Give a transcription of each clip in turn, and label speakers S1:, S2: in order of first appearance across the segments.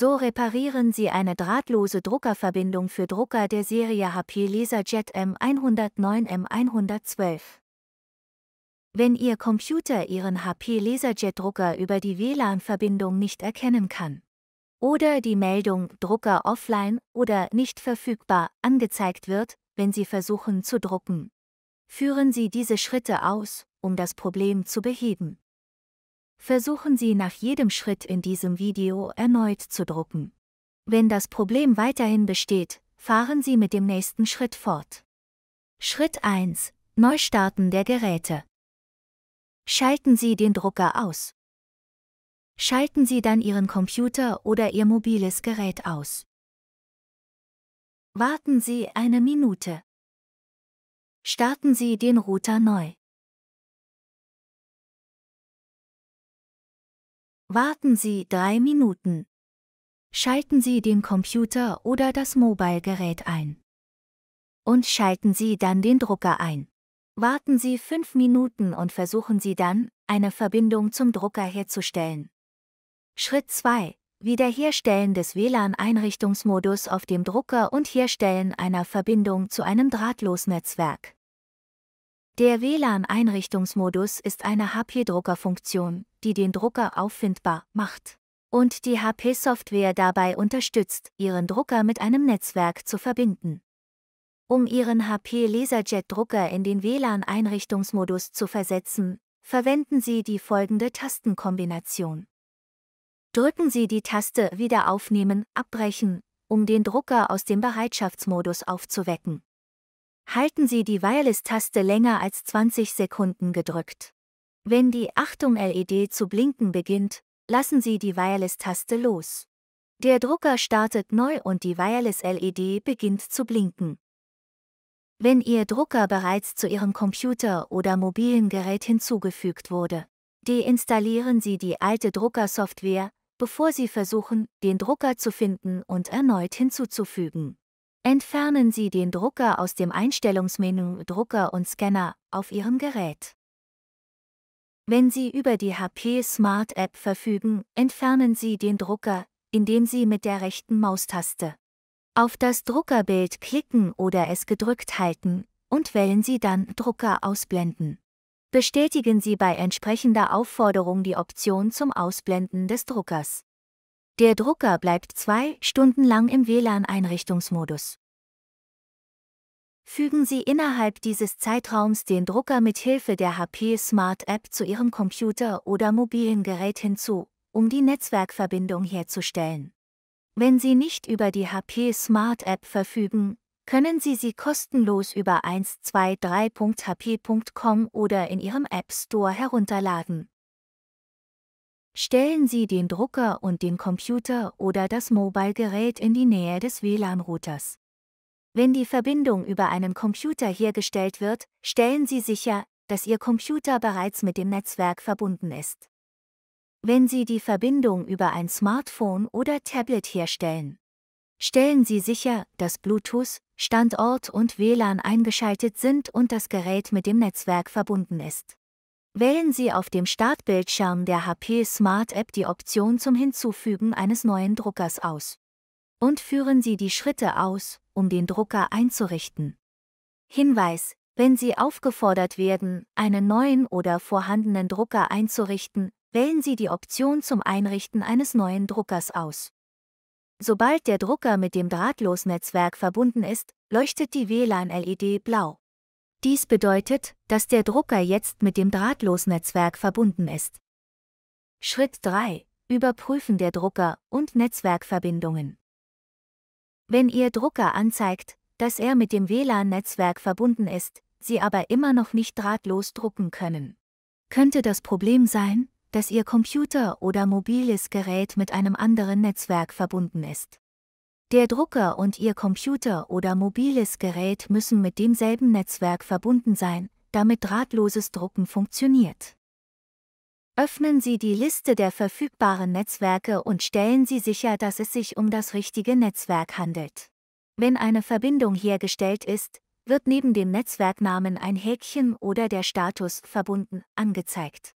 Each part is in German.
S1: So reparieren sie eine drahtlose Druckerverbindung für Drucker der Serie HP LaserJet M109 M112. Wenn Ihr Computer Ihren HP LaserJet-Drucker über die WLAN-Verbindung nicht erkennen kann oder die Meldung Drucker offline oder nicht verfügbar angezeigt wird, wenn Sie versuchen zu drucken, führen Sie diese Schritte aus, um das Problem zu beheben versuchen Sie nach jedem Schritt in diesem Video erneut zu drucken. Wenn das Problem weiterhin besteht, fahren Sie mit dem nächsten Schritt fort. Schritt 1. Neustarten der Geräte. Schalten Sie den Drucker aus. Schalten Sie dann Ihren Computer oder Ihr mobiles Gerät aus. Warten Sie eine Minute. Starten Sie den Router neu. Warten Sie drei Minuten. Schalten Sie den Computer oder das Mobile-Gerät ein. Und schalten Sie dann den Drucker ein. Warten Sie fünf Minuten und versuchen Sie dann, eine Verbindung zum Drucker herzustellen. Schritt 2. Wiederherstellen des WLAN-Einrichtungsmodus auf dem Drucker und Herstellen einer Verbindung zu einem Drahtlosnetzwerk. Der WLAN-Einrichtungsmodus ist eine HP-Druckerfunktion, die den Drucker auffindbar macht. Und die HP-Software dabei unterstützt, ihren Drucker mit einem Netzwerk zu verbinden. Um Ihren HP LaserJet-Drucker in den WLAN-Einrichtungsmodus zu versetzen, verwenden Sie die folgende Tastenkombination. Drücken Sie die Taste Wieder aufnehmen, abbrechen, um den Drucker aus dem Bereitschaftsmodus aufzuwecken. Halten Sie die Wireless-Taste länger als 20 Sekunden gedrückt. Wenn die Achtung LED zu blinken beginnt, lassen Sie die Wireless-Taste los. Der Drucker startet neu und die Wireless-LED beginnt zu blinken. Wenn Ihr Drucker bereits zu Ihrem Computer oder mobilen Gerät hinzugefügt wurde, deinstallieren Sie die alte Druckersoftware, bevor Sie versuchen, den Drucker zu finden und erneut hinzuzufügen. Entfernen Sie den Drucker aus dem Einstellungsmenü Drucker und Scanner auf Ihrem Gerät. Wenn Sie über die HP Smart App verfügen, entfernen Sie den Drucker, indem Sie mit der rechten Maustaste auf das Druckerbild klicken oder es gedrückt halten und wählen Sie dann Drucker ausblenden. Bestätigen Sie bei entsprechender Aufforderung die Option zum Ausblenden des Druckers. Der Drucker bleibt zwei Stunden lang im WLAN-Einrichtungsmodus. Fügen Sie innerhalb dieses Zeitraums den Drucker mit Hilfe der HP Smart App zu Ihrem Computer oder mobilen Gerät hinzu, um die Netzwerkverbindung herzustellen. Wenn Sie nicht über die HP Smart App verfügen, können Sie sie kostenlos über 123.hp.com oder in Ihrem App Store herunterladen. Stellen Sie den Drucker und den Computer oder das Mobile-Gerät in die Nähe des WLAN-Routers. Wenn die Verbindung über einen Computer hergestellt wird, stellen Sie sicher, dass Ihr Computer bereits mit dem Netzwerk verbunden ist. Wenn Sie die Verbindung über ein Smartphone oder Tablet herstellen, stellen Sie sicher, dass Bluetooth, Standort und WLAN eingeschaltet sind und das Gerät mit dem Netzwerk verbunden ist. Wählen Sie auf dem Startbildschirm der HP Smart App die Option zum Hinzufügen eines neuen Druckers aus. Und führen Sie die Schritte aus, um den Drucker einzurichten. Hinweis, wenn Sie aufgefordert werden, einen neuen oder vorhandenen Drucker einzurichten, wählen Sie die Option zum Einrichten eines neuen Druckers aus. Sobald der Drucker mit dem Drahtlosnetzwerk verbunden ist, leuchtet die WLAN-LED blau. Dies bedeutet, dass der Drucker jetzt mit dem Drahtlosnetzwerk verbunden ist. Schritt 3. Überprüfen der Drucker und Netzwerkverbindungen. Wenn Ihr Drucker anzeigt, dass er mit dem WLAN-Netzwerk verbunden ist, Sie aber immer noch nicht drahtlos drucken können. Könnte das Problem sein, dass Ihr Computer oder mobiles Gerät mit einem anderen Netzwerk verbunden ist? Der Drucker und Ihr Computer oder mobiles Gerät müssen mit demselben Netzwerk verbunden sein, damit drahtloses Drucken funktioniert. Öffnen Sie die Liste der verfügbaren Netzwerke und stellen Sie sicher, dass es sich um das richtige Netzwerk handelt. Wenn eine Verbindung hergestellt ist, wird neben dem Netzwerknamen ein Häkchen oder der Status verbunden angezeigt.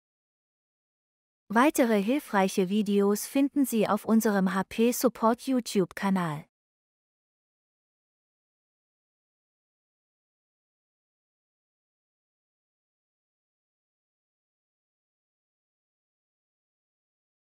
S1: Weitere hilfreiche Videos finden Sie auf unserem HP Support YouTube-Kanal.